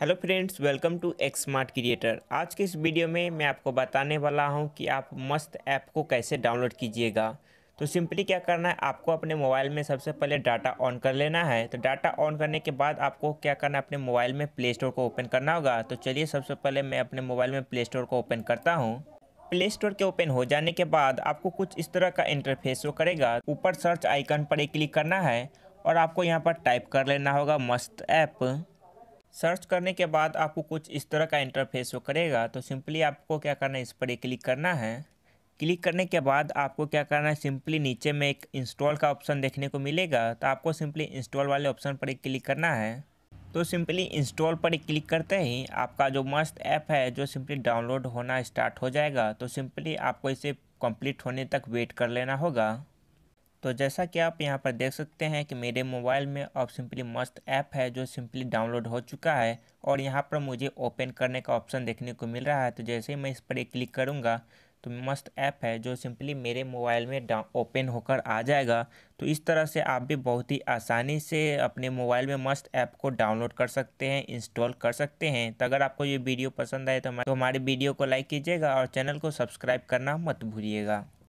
hello friends welcome to X smart creator आज के इस वीडियो में मैं आपको बताने वाला हूं कि आप मस्त ऐप को कैसे डाउनलोड कीजिएगा तो सिंपली क्या करना है आपको अपने मोबाइल में सबसे पहले डाटा ऑन कर लेना है तो डाटा ऑन करने के बाद आपको क्या करना है अपने मोबाइल में प्ले स्टोर को ओपन करना होगा तो चलिए सबसे पहले मैं अपने मोबाइल में प्ले स्टोर को ओपन करता हूँ प्ले स्टोर के ओपन हो जाने के बाद आपको कुछ इस तरह का इंटरफेस शो करेगा ऊपर सर्च आइकन पर क्लिक करना है और आपको यहाँ पर टाइप कर लेना होगा मस्त ऐप सर्च करने के बाद आपको कुछ इस तरह का इंटरफेस वो करेगा तो सिंपली आपको क्या करना है इस पर क्लिक करना है क्लिक करने के बाद आपको क्या करना है सिंपली नीचे में एक इंस्टॉल का ऑप्शन देखने को मिलेगा तो आपको सिंपली इंस्टॉल वाले ऑप्शन पर एक क्लिक करना है तो सिंपली इंस्टॉल पर एक क्लिक करते ही आपका जो मस्त ऐप है जो सिंपली डाउनलोड होना स्टार्ट हो जाएगा तो सिंपली आपको इसे कंप्लीट होने तक वेट कर लेना होगा तो जैसा कि आप यहाँ पर देख सकते हैं कि मेरे मोबाइल में अब सिंपली मस्त ऐप है जो सिंपली डाउनलोड हो चुका है और यहाँ पर मुझे ओपन करने का ऑप्शन देखने को मिल रहा है तो जैसे ही मैं इस पर एक क्लिक करूँगा तो मस्त ऐप है जो सिंपली मेरे मोबाइल में ओपन होकर आ जाएगा तो इस तरह से आप भी बहुत ही आसानी से अपने मोबाइल में मस्त ऐप को डाउनलोड कर सकते हैं इंस्टॉल कर सकते हैं तो अगर आपको ये वीडियो पसंद आए तो हमारे तो वीडियो को लाइक कीजिएगा और चैनल को सब्सक्राइब करना मत भूलिएगा